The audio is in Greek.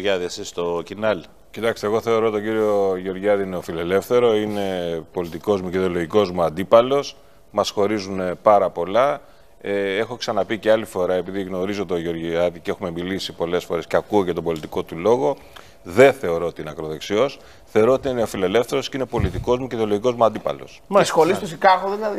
Γεωργιάδη, εσείς στο Κινάλ. Κοιτάξτε, εγώ θεωρώ τον κύριο Γεωργιάδη νεοφιλελεύθερο. Είναι πολιτικός μου και ιδεολογικός μου αντίπαλος. Μας χωρίζουν πάρα πολλά. Ε, έχω ξαναπεί και άλλη φορά, επειδή γνωρίζω τον Γεωργιάδη και έχουμε μιλήσει πολλές φορές και ακούω και τον πολιτικό του λόγο, δεν θεωρώ ότι είναι ακροδεξιός. Θεωρώ ότι είναι ο φιλελεύθερο και είναι πολιτικός μου και ιδεολογικός μου αντίπαλος. Μα σχολή στο Σικάγο δεν